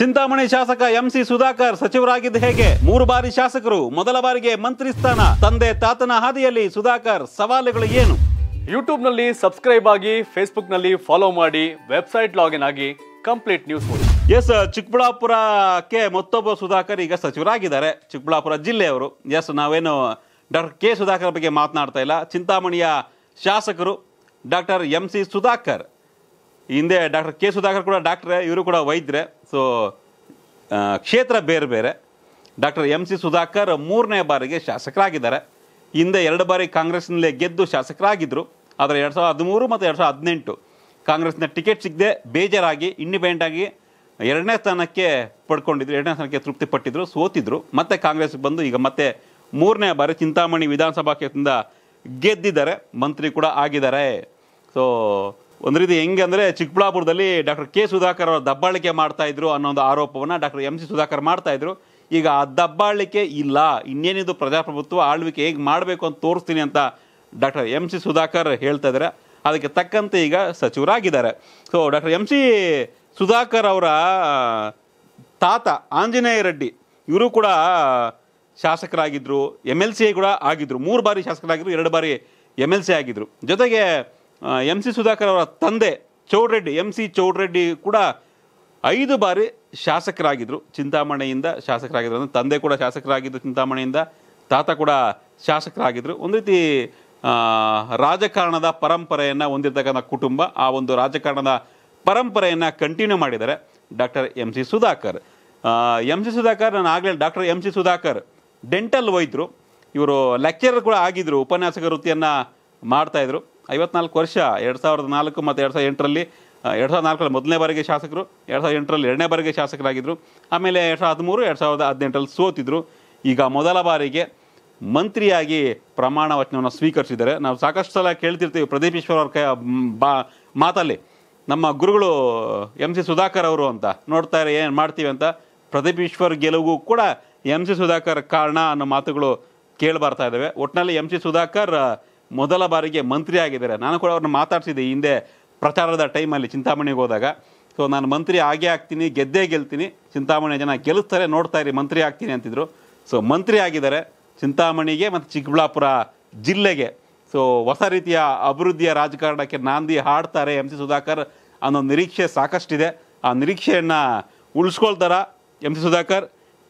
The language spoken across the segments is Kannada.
ಚಿಂತಾಮಣಿ ಶಾಸಕ ಸಿ ಸುಧಾಕರ್ ಸಚಿವರಾಗಿದ್ದು ಹೇಗೆ ಮೂರು ಬಾರಿ ಶಾಸಕರು ಮೊದಲ ಬಾರಿಗೆ ಮಂತ್ರಿ ಸ್ಥಾನ ತಂದೆ ತಾತನ ಹಾದಿಯಲ್ಲಿ ಸುಧಾಕರ್ ಸವಾಲುಗಳು ಏನು ಯೂಟ್ಯೂಬ್ನಲ್ಲಿ ಸಬ್ಸ್ಕ್ರೈಬ್ ಆಗಿ ನಲ್ಲಿ ಫಾಲೋ ಮಾಡಿ ವೆಬ್ಸೈಟ್ ಲಾಗಿನ್ ಆಗಿ ಕಂಪ್ಲೀಟ್ ನ್ಯೂಸ್ ಎಸ್ ಚಿಕ್ಕಬಳ್ಳಾಪುರಕ್ಕೆ ಮತ್ತೊಬ್ಬ ಸುಧಾಕರ್ ಈಗ ಸಚಿವರಾಗಿದ್ದಾರೆ ಚಿಕ್ಕಬಳ್ಳಾಪುರ ಜಿಲ್ಲೆಯವರು ಎಸ್ ನಾವೇನು ಡಾಕ್ಟರ್ ಕೆ ಸುಧಾಕರ್ ಬಗ್ಗೆ ಮಾತನಾಡ್ತಾ ಇಲ್ಲ ಚಿಂತಾಮಣಿಯ ಶಾಸಕರು ಡಾಕ್ಟರ್ ಎಂ ಸಿ ಸುಧಾಕರ್ ಹಿಂದೆ ಡಾಕ್ಟರ್ ಕೆ ಸುಧಾಕರ್ ಕೂಡ ಡಾಕ್ಟ್ರೆ ಇವರು ಕೂಡ ವೈದ್ಯರೆ ಸೊ ಕ್ಷೇತ್ರ ಬೇರೆ ಬೇರೆ ಡಾಕ್ಟರ್ ಎಂ ಸಿ ಸುಧಾಕರ್ ಮೂರನೇ ಬಾರಿಗೆ ಶಾಸಕರಾಗಿದ್ದಾರೆ ಹಿಂದೆ ಎರಡು ಬಾರಿ ಕಾಂಗ್ರೆಸ್ನಲ್ಲೇ ಗೆದ್ದು ಶಾಸಕರಾಗಿದ್ದರು ಆದರೆ ಎರಡು ಸಾವಿರದ ಹದಿಮೂರು ಮತ್ತು ಎರಡು ಸಾವಿರದ ಹದಿನೆಂಟು ಕಾಂಗ್ರೆಸ್ನ ಟಿಕೆಟ್ ಸಿಗದೆ ಬೇಜಾರಾಗಿ ಇಂಡಿಪೆಂಡೆಂಟಾಗಿ ಎರಡನೇ ಸ್ಥಾನಕ್ಕೆ ಪಡ್ಕೊಂಡಿದ್ರು ಎರಡನೇ ಸ್ಥಾನಕ್ಕೆ ಪಟ್ಟಿದ್ರು ಸೋತಿದ್ರು ಮತ್ತೆ ಕಾಂಗ್ರೆಸ್ಗೆ ಬಂದು ಈಗ ಮತ್ತೆ ಮೂರನೇ ಬಾರಿ ಚಿಂತಾಮಣಿ ವಿಧಾನಸಭಾ ಕ್ಷೇತ್ರದಿಂದ ಗೆದ್ದಿದ್ದಾರೆ ಮಂತ್ರಿ ಕೂಡ ಆಗಿದ್ದಾರೆ ಸೊ ಒಂದು ರೀತಿ ಹೆಂಗೆ ಅಂದರೆ ಚಿಕ್ಕಬಳ್ಳಾಪುರದಲ್ಲಿ ಡಾಕ್ಟರ್ ಕೆ ಸುಧಾಕರ್ ಅವರು ದಬ್ಬಾಳಿಕೆ ಮಾಡ್ತಾ ಇದ್ರು ಅನ್ನೋ ಒಂದು ಆರೋಪವನ್ನು ಡಾಕ್ಟರ್ ಎಂ ಸಿ ಸುಧಾಕರ್ ಮಾಡ್ತಾ ಇದ್ರು ಈಗ ಆ ದಬ್ಬಾಳಿಕೆ ಇಲ್ಲ ಇನ್ನೇನಿದು ಪ್ರಜಾಪ್ರಭುತ್ವ ಆಳ್ವಿಕೆ ಹೇಗೆ ಮಾಡಬೇಕು ಅಂತ ತೋರಿಸ್ತೀನಿ ಅಂತ ಡಾಕ್ಟರ್ ಎಂ ಸಿ ಸುಧಾಕರ್ ಹೇಳ್ತಾ ಇದ್ದಾರೆ ಅದಕ್ಕೆ ತಕ್ಕಂತೆ ಈಗ ಸಚಿವರಾಗಿದ್ದಾರೆ so doctor M C Sudhakar ಅವರ ತಾತ ಆಂಜನೇಯ ರೆಡ್ಡಿ ಇವರು ಕೂಡ ಶಾಸಕರಾಗಿದ್ದರು ಎಮ್ ಎಲ್ ಸಿ ಕೂಡ ಆಗಿದ್ದರು ಮೂರು ಬಾರಿ ಶಾಸಕರಾಗಿದ್ದರು ಎರಡು ಬಾರಿ ಎಮ್ ಎಲ್ ಸಿ ಆಗಿದ್ದರು ಜೊತೆಗೆ ಎಮ್ ಸಿ ಸುಧಾಕರ್ ಅವರ ತಂದೆ ಚೌಡ್ರೆಡ್ಡಿ ಎಮ್ ಸಿ ಚೌಡ್ರೆಡ್ಡಿ ಕೂಡ ಐದು ಬಾರಿ ಶಾಸಕರಾಗಿದ್ದರು ಚಿಂತಾಮಣಿಯಿಂದ ಶಾಸಕರಾಗಿದ್ದರು ಅಂದರೆ ತಂದೆ ಕೂಡ ಶಾಸಕರಾಗಿದ್ದರು ಚಿಂತಾಮಣಿಯಿಂದ ತಾತ ಕೂಡ ಶಾಸಕರಾಗಿದ್ದರು ಒಂದು ರೀತಿ ರಾಜಕಾರಣದ ಪರಂಪರೆಯನ್ನು ಹೊಂದಿರತಕ್ಕಂಥ ಕುಟುಂಬ ಆ ಒಂದು ರಾಜಕಾರಣದ ಪರಂಪರೆಯನ್ನು ಕಂಟಿನ್ಯೂ ಮಾಡಿದ್ದಾರೆ doctor M C Sudhakar M C Sudhakar ನಾನು ಆಗಲೇ doctor M C Sudhakar dental ವೈದ್ಯರು ಇವರು ಲೆಕ್ಚರರ್ ಕೂಡ ಆಗಿದ್ದರು ಉಪನ್ಯಾಸಕ ವೃತ್ತಿಯನ್ನು ಮಾಡ್ತಾಯಿದ್ರು ಐವತ್ನಾಲ್ಕು ವರ್ಷ ಎರಡು ಸಾವಿರದ ನಾಲ್ಕು ಮತ್ತು ಎರಡು ಸಾವಿರದ ಎಂಟರಲ್ಲಿ ಎರಡು ಸಾವಿರದ ನಾಲ್ಕರಲ್ಲಿ ಮೊದಲನೇ ಬಾರಿಗೆ ಶಾಸಕರು ಎರಡು ಸಾವಿರದ ಎಂಟರಲ್ಲಿ ಎರಡನೇ ಬಾರಿಗೆ ಶಾಸಕರಾಗಿದ್ದರು ಆಮೇಲೆ ಎರಡು ಸಾವಿರದ ಹದಿಮೂರು ಎರಡು ಸಾವಿರದ ಹದಿನೆಂಟರಲ್ಲಿ ಸೋತಿದ್ರು ಈಗ ಮೊದಲ ಬಾರಿಗೆ ಮಂತ್ರಿಯಾಗಿ ಪ್ರಮಾಣ ವಚನವನ್ನು ಸ್ವೀಕರಿಸಿದ್ದಾರೆ ನಾವು ಸಾಕಷ್ಟು ಸಲ ಕೇಳ್ತಿರ್ತೀವಿ ಪ್ರದೀಪ್ ಈಶ್ವರ್ ಅವ್ರ ಬಾ ಮಾತಲ್ಲಿ ನಮ್ಮ ಗುರುಗಳು ಎಮ್ ಸಿ ಸುಧಾಕರ್ ಅವರು ಅಂತ ನೋಡ್ತಾರೆ ಏನು ಮಾಡ್ತೀವಿ ಅಂತ ಪ್ರದೀಪ್ ಈಶ್ವರ್ ಗೆಲುವು ಕೂಡ ಎಮ್ ಸಿ ಸುಧಾಕರ್ ಕಾರಣ ಅನ್ನೋ ಮಾತುಗಳು ಕೇಳಿ ಬರ್ತಾ ಇದ್ದಾವೆ ಒಟ್ಟಿನಲ್ಲಿ ಎಮ್ ಸಿ ಸುಧಾಕರ್ ಮೊದಲ ಬಾರಿಗೆ ಮಂತ್ರಿ ಆಗಿದ್ದಾರೆ ನಾನು ಕೂಡ ಅವ್ರನ್ನ ಮಾತಾಡ್ಸಿದ್ದೆ ಹಿಂದೆ ಪ್ರಚಾರದ ಟೈಮಲ್ಲಿ ಚಿಂತಾಮಣಿಗೆ ಹೋದಾಗ ಸೊ ನಾನು ಮಂತ್ರಿ ಆಗೇ ಆಗ್ತೀನಿ ಗೆದ್ದೇ ಗೆಲ್ತೀನಿ ಚಿಂತಾಮಣಿ ಜನ ಗೆಲ್ಲಿಸ್ತಾರೆ ನೋಡ್ತಾ ಇರಿ ಮಂತ್ರಿ ಆಗ್ತೀನಿ ಅಂತಿದ್ರು ಸೊ ಮಂತ್ರಿ ಆಗಿದ್ದಾರೆ ಚಿಂತಾಮಣಿಗೆ ಮತ್ತು ಚಿಕ್ಕಬಳ್ಳಾಪುರ ಜಿಲ್ಲೆಗೆ ಸೊ ಹೊಸ ರೀತಿಯ ಅಭಿವೃದ್ಧಿಯ ರಾಜಕಾರಣಕ್ಕೆ ನಾಂದಿ ಹಾಡ್ತಾರೆ ಎಂ ಸಿ ಸುಧಾಕರ್ ಅನ್ನೋ ನಿರೀಕ್ಷೆ ಸಾಕಷ್ಟಿದೆ ಆ ನಿರೀಕ್ಷೆಯನ್ನು ಉಳಿಸ್ಕೊಳ್ತಾರ ಎಂ ಸಿ ಸುಧಾಕರ್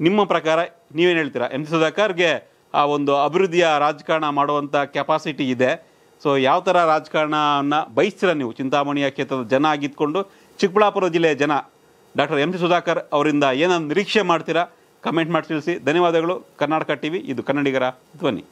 ನಿಮ್ಮ ಪ್ರಕಾರ ನೀವೇನು ಹೇಳ್ತೀರಾ ಎಂ ಸಿ ಸುಧಾಕರ್ಗೆ ಆ ಒಂದು ಅಭಿವೃದ್ಧಿಯ ರಾಜಕಾರಣ ಮಾಡುವಂಥ ಕೆಪಾಸಿಟಿ ಇದೆ ಸೊ ಯಾವ ಥರ ರಾಜಕಾರಣನ ಬಯಸ್ತೀರ ನೀವು ಚಿಂತಾಮಣಿಯ ಕ್ಷೇತ್ರದ ಜನ ಆಗಿದ್ದುಕೊಂಡು ಚಿಕ್ಕಬಳ್ಳಾಪುರ ಜಿಲ್ಲೆಯ ಜನ ಡಾಕ್ಟರ್ ಎಂ ಸಿ ಸುಧಾಕರ್ ಅವರಿಂದ ಏನನ್ನು ನಿರೀಕ್ಷೆ ಮಾಡ್ತೀರಾ ಕಮೆಂಟ್ ಮಾಡಿ ತಿಳಿಸಿ ಧನ್ಯವಾದಗಳು ಕರ್ನಾಟಕ ಟಿ ವಿ ಇದು ಕನ್ನಡಿಗರ ಧ್ವನಿ